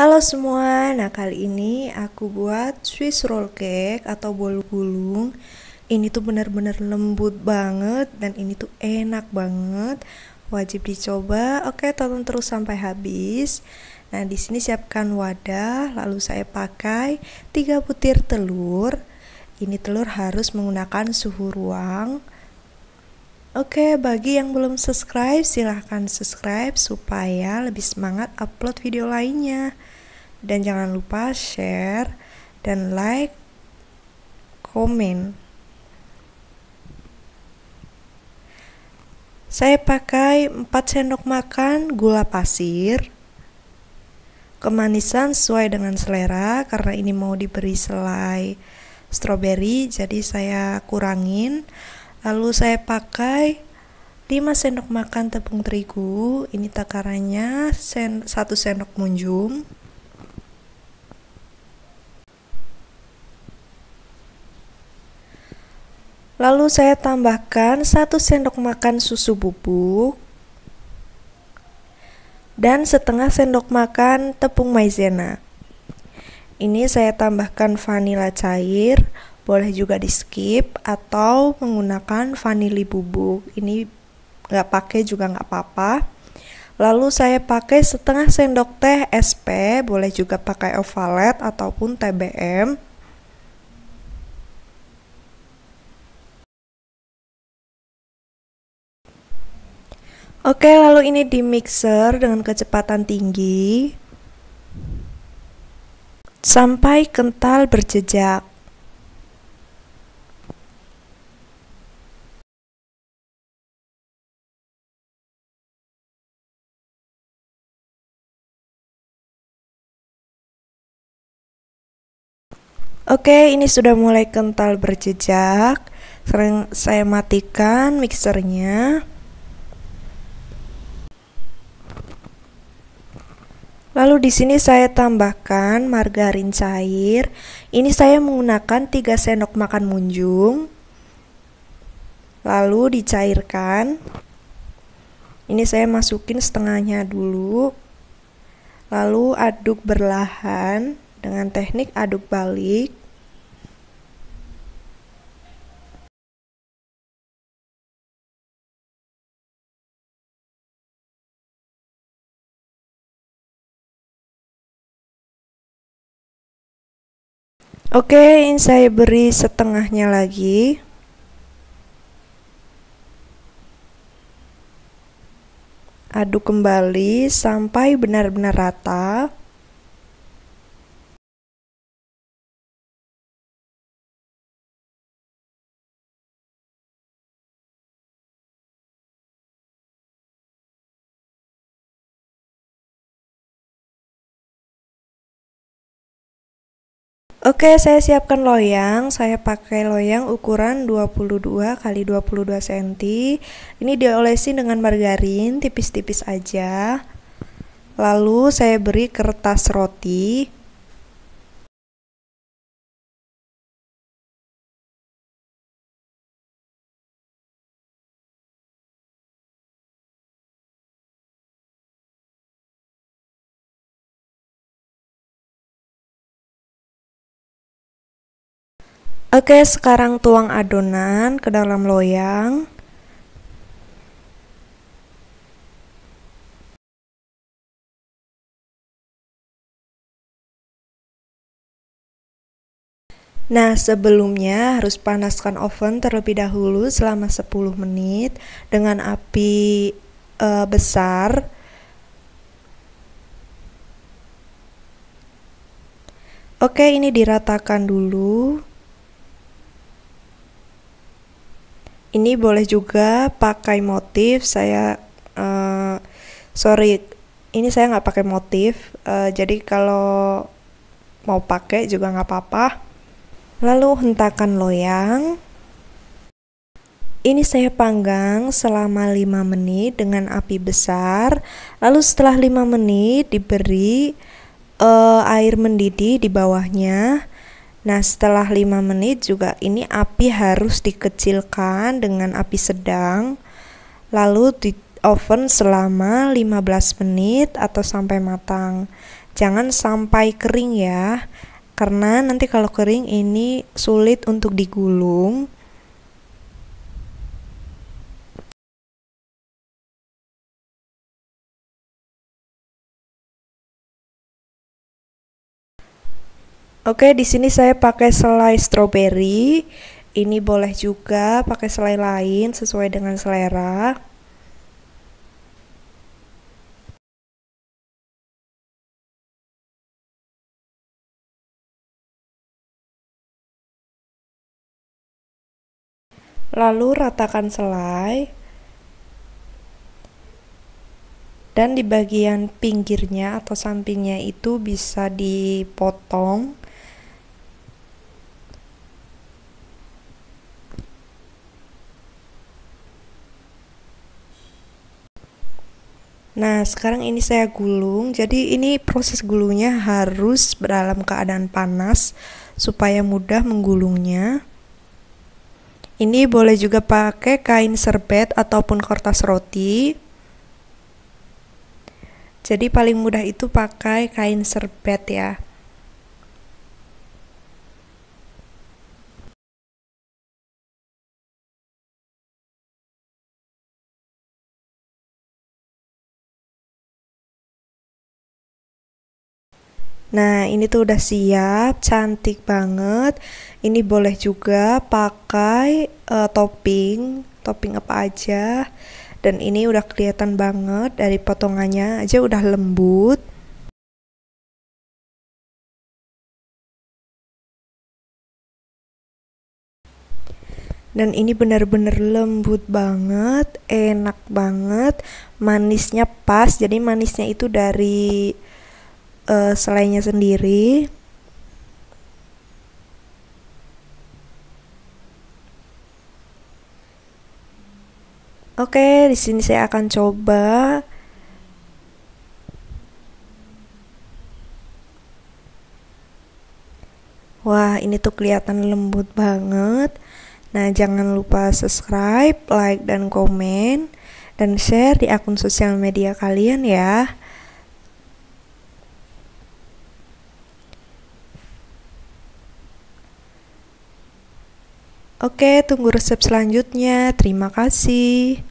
Halo semua, nah kali ini aku buat Swiss roll cake atau bolu gulung Ini tuh benar-benar lembut banget dan ini tuh enak banget Wajib dicoba, oke tonton terus sampai habis Nah di sini siapkan wadah, lalu saya pakai 3 butir telur Ini telur harus menggunakan suhu ruang Oke, bagi yang belum subscribe, silahkan subscribe supaya lebih semangat upload video lainnya. Dan jangan lupa share dan like, komen. Saya pakai 4 sendok makan gula pasir. Kemanisan sesuai dengan selera karena ini mau diberi selai stroberi, jadi saya kurangin. Lalu saya pakai 5 sendok makan tepung terigu, ini takarannya sen 1 sendok munjung. Lalu saya tambahkan 1 sendok makan susu bubuk dan setengah sendok makan tepung maizena. Ini saya tambahkan vanila cair boleh juga di skip atau menggunakan vanili bubuk ini nggak pakai juga nggak apa-apa lalu saya pakai setengah sendok teh SP boleh juga pakai ovalet ataupun TBM Oke, lalu ini di mixer dengan kecepatan tinggi sampai kental berjejak. Oke, ini sudah mulai kental berjejak. Sering saya matikan mixernya. Lalu di sini saya tambahkan margarin cair. Ini saya menggunakan 3 sendok makan munjung. Lalu dicairkan. Ini saya masukin setengahnya dulu. Lalu aduk berlahan dengan teknik aduk balik. Oke, ini saya beri setengahnya lagi. Aduk kembali sampai benar-benar rata. Oke, saya siapkan loyang. Saya pakai loyang ukuran 22 kali 22 cm. Ini diolesin dengan margarin tipis-tipis aja. Lalu saya beri kertas roti Oke, sekarang tuang adonan ke dalam loyang. Nah, sebelumnya harus panaskan oven terlebih dahulu selama 10 menit dengan api e, besar. Oke, ini diratakan dulu. ini boleh juga pakai motif saya uh, sorry ini saya nggak pakai motif uh, jadi kalau mau pakai juga nggak apa-apa lalu hentakan loyang ini saya panggang selama 5 menit dengan api besar. Lalu setelah 5 menit diberi uh, air mendidih di bawahnya. Nah, setelah 5 menit juga ini api harus dikecilkan dengan api sedang lalu di oven selama 15 menit atau sampai matang. Jangan sampai kering ya. Karena nanti kalau kering ini sulit untuk digulung. Oke, di sini saya pakai selai strawberry. Ini boleh juga pakai selai lain sesuai dengan selera. Lalu ratakan selai. Dan di bagian pinggirnya atau sampingnya itu bisa dipotong Nah, sekarang ini saya gulung. Jadi ini proses gulungnya harus dalam keadaan panas supaya mudah menggulungnya. Ini boleh juga pakai kain serbet ataupun kertas roti. Jadi paling mudah itu pakai kain serbet ya. Nah, ini tuh udah siap, cantik banget. Ini boleh juga pakai uh, topping, topping apa aja. Dan ini udah kelihatan banget dari potongannya aja udah lembut. dan ini benar-benar lembut banget, enak banget, manisnya pas. Jadi manisnya itu dari uh, selainya sendiri Oke, di sini saya akan coba Wah, ini tuh kelihatan lembut banget. Nah, jangan lupa subscribe, like, dan komen, dan share di akun sosial media kalian ya. Oke, tunggu resep selanjutnya. Terima kasih.